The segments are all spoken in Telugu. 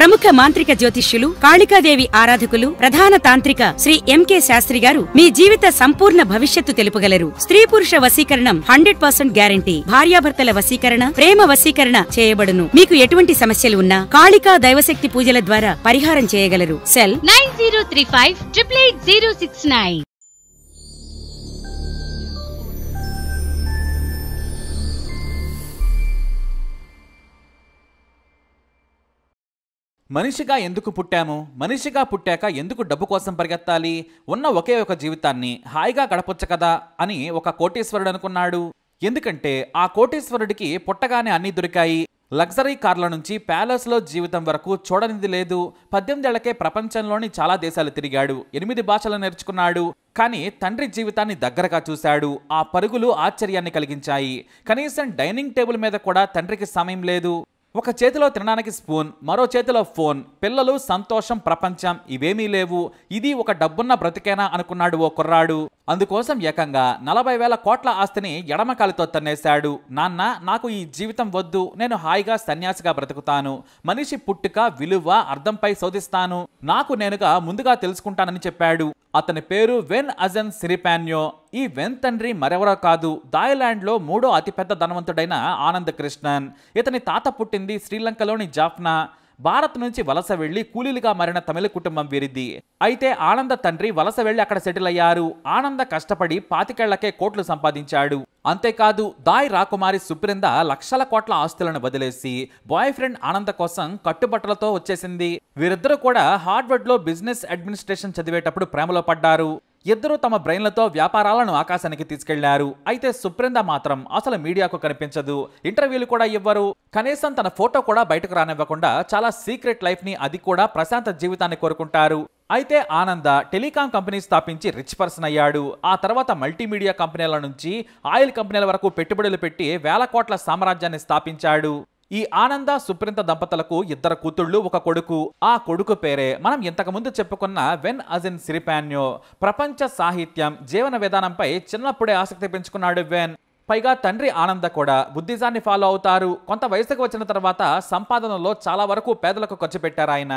ప్రముఖ మాంత్రిక జ్యోతిష్యులు కాళికాదేవి ఆరాధకులు ప్రధాన తాంత్రిక శ్రీ ఎంకే శాస్త్రి గారు మీ జీవిత సంపూర్ణ భవిష్యత్తు తెలుపగలరు స్త్రీ పురుష వశీకరణం హండ్రెడ్ పర్సెంట్ గ్యారంటీ భార్యాభర్తల వశీకరణ ప్రేమ వశీకరణ చేయబడును మీకు ఎటువంటి సమస్యలు ఉన్నా కాళికా దైవశక్తి పూజల ద్వారా పరిహారం చేయగలరు cell nine zero three five triple eight zero six nine మనిషిగా ఎందుకు పుట్టాము మనిషిగా పుట్టాక ఎందుకు డబ్బు కోసం పరిగెత్తాలి ఉన్న ఒకే ఒక జీవితాన్ని హాయిగా గడపొచ్చు కదా అని ఒక కోటీశ్వరుడు అనుకున్నాడు ఎందుకంటే ఆ కోటీశ్వరుడికి పుట్టగానే అన్నీ దొరికాయి లగ్జరీ కార్ల నుంచి ప్యాలెస్లో జీవితం వరకు చూడనిది లేదు పద్దెనిమిదేళ్లకే ప్రపంచంలోని చాలా దేశాలు తిరిగాడు ఎనిమిది భాషలు నేర్చుకున్నాడు కానీ తండ్రి జీవితాన్ని దగ్గరగా చూశాడు ఆ పరుగులు ఆశ్చర్యాన్ని కలిగించాయి కనీసం డైనింగ్ టేబుల్ మీద కూడా తండ్రికి సమయం లేదు ఒక చేతిలో తినడానికి స్పూన్ మరో చేతిలో ఫోన్ పిల్లలు సంతోషం ప్రపంచం ఇవేమీ లేవు ఇది ఒక డబ్బున్న బ్రతికేనా అనుకున్నాడు ఓ కుర్రాడు అందుకోసం ఏకంగా నలభై వేల కోట్ల ఆస్తిని ఎడమకాలితో తన్నేశాడు నాన్న నాకు ఈ జీవితం వద్దు నేను హాయిగా సన్యాసిగా బ్రతుకుతాను మనిషి పుట్టుక విలువ అర్థంపై శోధిస్తాను నాకు నేనుగా ముందుగా తెలుసుకుంటానని చెప్పాడు అతని పేరు వెన్ అజన్ సిరిపాన్యో ఈ వెన్ తండ్రి మరెవరో కాదు దాయ్లాండ్లో మూడో అతిపెద్ద ధనవంతుడైన ఆనంద్ కృష్ణన్ ఇతని తాత పుట్టింది శ్రీలంకలోని జాఫ్నా భారత్ నుంచి వలస వెళ్లి కూలీలుగా మారిన తమిళ కుటుంబం వీరిది అయితే ఆనంద తండ్రి వలస వెళ్లి అక్కడ సెటిల్ అయ్యారు ఆనంద కష్టపడి పాతికేళ్లకే కోట్లు సంపాదించాడు అంతేకాదు దాయ్ రాకుమారి సుప్రింద లక్షల కోట్ల ఆస్తులను వదిలేసి బాయ్ ఫ్రెండ్ ఆనంద కోసం కట్టుబట్టలతో వచ్చేసింది వీరిద్దరూ కూడా హార్వర్డ్ లో బిజినెస్ అడ్మినిస్ట్రేషన్ చదివేటప్పుడు ప్రేమలో పడ్డారు ఇద్దరు తమ బ్రెయిన్లతో వ్యాపారాలను ఆకాశానికి తీసుకెళ్లారు అయితే సుప్రింద మాత్రం అసలు మీడియాకు కనిపించదు ఇంటర్వ్యూలు కూడా ఇవ్వరు కనీసం తన ఫోటో కూడా బయటకు రానివ్వకుండా చాలా సీక్రెట్ లైఫ్ ని అది కూడా ప్రశాంత జీవితాన్ని కోరుకుంటారు అయితే ఆనంద టెలికాం కంపెనీ స్థాపించి రిచ్ పర్సన్ అయ్యాడు ఆ తర్వాత మల్టీమీడియా కంపెనీల నుంచి ఆయిల్ కంపెనీల వరకు పెట్టుబడులు పెట్టి వేల కోట్ల సామ్రాజ్యాన్ని స్థాపించాడు ఈ ఆనంద సుప్రింత దంపతులకు ఇద్దరు కూతుళ్ళు ఒక కొడుకు ఆ కొడుకు పేరే మనం ఇంతకుముందు చెప్పుకున్న వెన్ అజిన్ సిరిపాన్యో ప్రపంచ సాహిత్యం జీవన విధానంపై చిన్నప్పుడే ఆసక్తి పెంచుకున్నాడు వెన్ పైగా తండ్రి ఆనంద కూడా బుద్ధిజాన్ని ఫాలో అవుతారు కొంత వయసుకు వచ్చిన తర్వాత సంపాదనలో చాలా వరకు పేదలకు ఖర్చు పెట్టారు ఆయన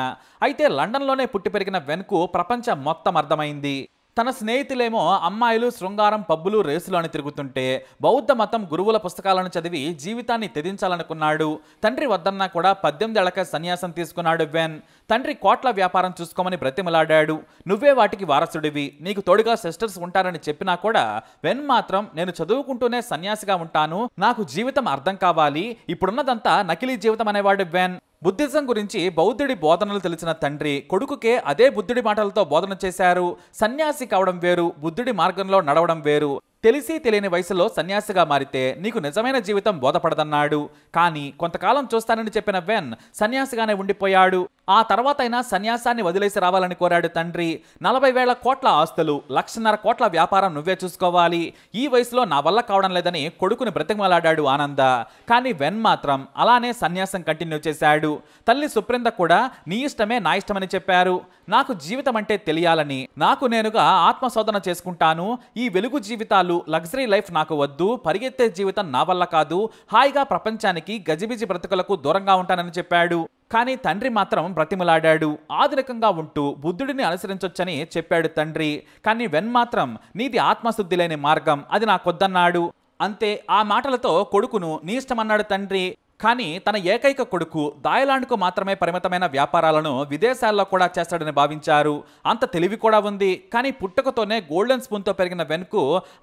అయితే లండన్లోనే పుట్టి పెరిగిన వెన్కు ప్రపంచం మొత్తం అర్థమైంది తన స్నేహితులేమో అమ్మాయిలు శృంగారం పబ్బులు రేసులు అని తిరుగుతుంటే బౌద్ధ మతం గురువుల పుస్తకాలను చదివి జీవితాన్ని తెదించాలనుకున్నాడు తండ్రి వద్దన్నా కూడా పద్దెనిమిదేళ్లక సన్యాసం తీసుకున్నాడు వెన్ తండ్రి కోట్ల వ్యాపారం చూసుకోమని బ్రతిమలాడాడు నువ్వే వాటికి వారసుడివి నీకు తోడుగా సిస్టర్స్ ఉంటారని చెప్పినా కూడా వెన్ మాత్రం నేను చదువుకుంటూనే సన్యాసిగా ఉంటాను నాకు జీవితం అర్థం కావాలి ఇప్పుడున్నదంతా నకిలీ జీవితం అనేవాడు వెన్ బుద్ధిజం గురించి బౌద్ధుడి బోధనలు తెలిసిన తండ్రి కొడుకుకే అదే బుద్ధుడి మాటలతో బోధన చేశారు సన్యాసి కావడం వేరు బుద్ధుడి మార్గంలో నడవడం వేరు తెలిసి తెలియని వయసులో సన్యాసిగా మారితే నీకు నిజమైన జీవితం బోధపడదన్నాడు కానీ కొంతకాలం చూస్తానని చెప్పిన వెన్ సన్యాసిగానే ఉండిపోయాడు ఆ తర్వాతైనా సన్యాసాన్ని వదిలేసి రావాలని కోరాడు తండ్రి నలభై వేల కోట్ల ఆస్తులు లక్షన్నర కోట్ల వ్యాపారం నువ్వే చూసుకోవాలి ఈ వయసులో నా వల్ల కావడం లేదని కొడుకుని బ్రతిమలాడాడు ఆనంద కానీ వెన్ మాత్రం అలానే సన్యాసం కంటిన్యూ చేశాడు తల్లి సుప్రింద కూడా నీ ఇష్టమే నా ఇష్టమని చెప్పారు నాకు జీవితం అంటే తెలియాలని నాకు నేనుగా ఆత్మశోధన చేసుకుంటాను ఈ వెలుగు జీవితాలు లగ్జరీ లైఫ్ నాకు వద్దు పరిగెత్తే జీవితం నా వల్ల కాదు హాయిగా ప్రపంచానికి గజిబిజి బ్రతుకులకు దూరంగా ఉంటానని చెప్పాడు కానీ తండ్రి మాత్రం బ్రతిమలాడాడు ఆధునికంగా ఉంటూ బుద్ధుడిని అనుసరించొచ్చని చెప్పాడు తండ్రి కానీ వెన్ మాత్రం నీది ఆత్మశుద్ధి లేని మార్గం అది నా కొద్దన్నాడు అంతే ఆ మాటలతో కొడుకును నీ ఇష్టమన్నాడు తండ్రి కానీ తన ఏకైక కొడుకు దాయలాండ్కు మాత్రమే పరిమితమైన వ్యాపారాలను విదేశాల్లో కూడా చేస్తాడని భావించారు అంత తెలివి కూడా ఉంది కానీ పుట్టుకతోనే గోల్డెన్ స్పూన్తో పెరిగిన వెనుకు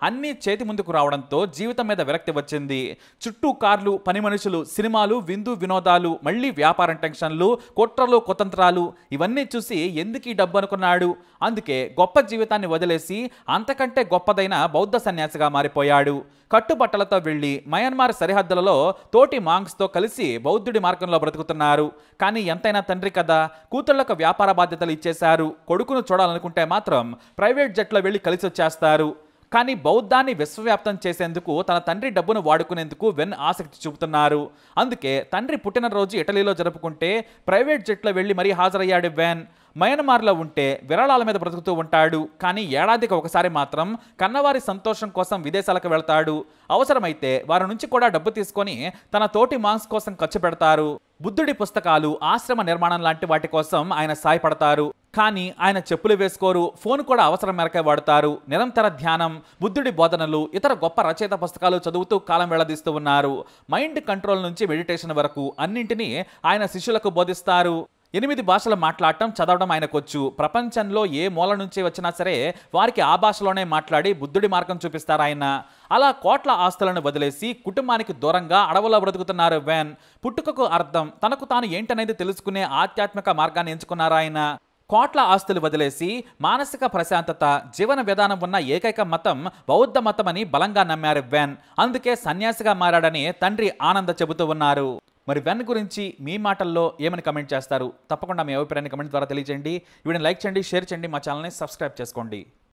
అన్నీ చేతి ముందుకు రావడంతో జీవితం మీద విరక్తి వచ్చింది చుట్టూ కార్లు పని మనుషులు సినిమాలు విందు వినోదాలు మళ్ళీ వ్యాపారం టెన్షన్లు కుట్రలు కుతంత్రాలు ఇవన్నీ చూసి ఎందుకు ఈ డబ్బు అనుకున్నాడు అందుకే గొప్ప జీవితాన్ని వదిలేసి అంతకంటే గొప్పదైన బౌద్ధ సన్యాసిగా మారిపోయాడు కట్టుబట్టలతో వెళ్లి మయన్మార్ సరిహద్దులలో తోటి మాంగ్స్తో కలిసి బౌద్ధుడి మార్గంలో బ్రతుకుతున్నారు కానీ ఎంతైనా తండ్రి కదా కూతుళ్లకు వ్యాపార బాధ్యతలు ఇచ్చేశారు కొడుకును చూడాలనుకుంటే మాత్రం ప్రైవేట్ జట్లో వెళ్ళి కలిసి వచ్చేస్తారు కానీ బౌద్ధాన్ని విశ్వవ్యాప్తం చేసేందుకు తన తండ్రి డబ్బును వాడుకునేందుకు వెన్ ఆసక్తి చూపుతున్నారు అందుకే తండ్రి పుట్టినరోజు ఇటలీలో జరుపుకుంటే ప్రైవేట్ జట్లో వెళ్ళి మరీ హాజరయ్యాడు వెన్ మయన్మార్లో ఉంటే విరాళాల మీద బ్రతుకుతూ ఉంటాడు కానీ ఏడాదికి ఒకసారి మాత్రం కన్నవారి సంతోషం కోసం విదేశాలకు వెళ్తాడు అవసరమైతే వారి నుంచి కూడా డబ్బు తీసుకొని తన తోటి మాంగ్స్ కోసం ఖర్చు పెడతారు బుద్ధుడి పుస్తకాలు ఆశ్రమ నిర్మాణం లాంటి వాటి కోసం ఆయన సాయపడతారు కానీ ఆయన చెప్పులు వేసుకోరు ఫోన్ కూడా అవసరం మేరకే వాడతారు నిరంతర ధ్యానం బుద్ధుడి బోధనలు ఇతర గొప్ప రచయిత పుస్తకాలు చదువుతూ కాలం వెళ్లదీస్తూ ఉన్నారు మైండ్ కంట్రోల్ నుంచి మెడిటేషన్ వరకు అన్నింటినీ ఆయన శిష్యులకు బోధిస్తారు ఎనిమిది భాషలు మాట్లాడటం చదవడం ఆయనకొచ్చు ప్రపంచంలో ఏ మూల నుంచి వచ్చినా సరే వారికి ఆ భాషలోనే మాట్లాడి బుద్ధుడి మార్గం చూపిస్తారు ఆయన అలా కోట్ల ఆస్తులను వదిలేసి కుటుంబానికి దూరంగా అడవులో బ్రతుకుతున్నారు వ్యాన్ పుట్టుకకు అర్థం తనకు తాను ఏంటనేది తెలుసుకునే ఆధ్యాత్మిక మార్గాన్ని ఎంచుకున్నారు ఆయన కోట్ల ఆస్తులు వదిలేసి మానసిక ప్రశాంతత జీవన విధానం ఉన్న ఏకైక మతం బౌద్ధ మతమని బలంగా నమ్మారు వ్యాన్ అందుకే సన్యాసిగా మారాడని తండ్రి ఆనంద చెబుతూ ఉన్నారు మరి వెన్ గురించి మీ మాటల్లో ఏమని కమెంట్ చేస్తారు తప్పకుండా మీ అభిప్రాయాన్ని కమెంట్ ద్వారా తెలియజేయండి వీడిని లైక్ చేయండి షేర్ చేయండి మా ఛానల్ని సబ్స్క్రైబ్ చేసుకోండి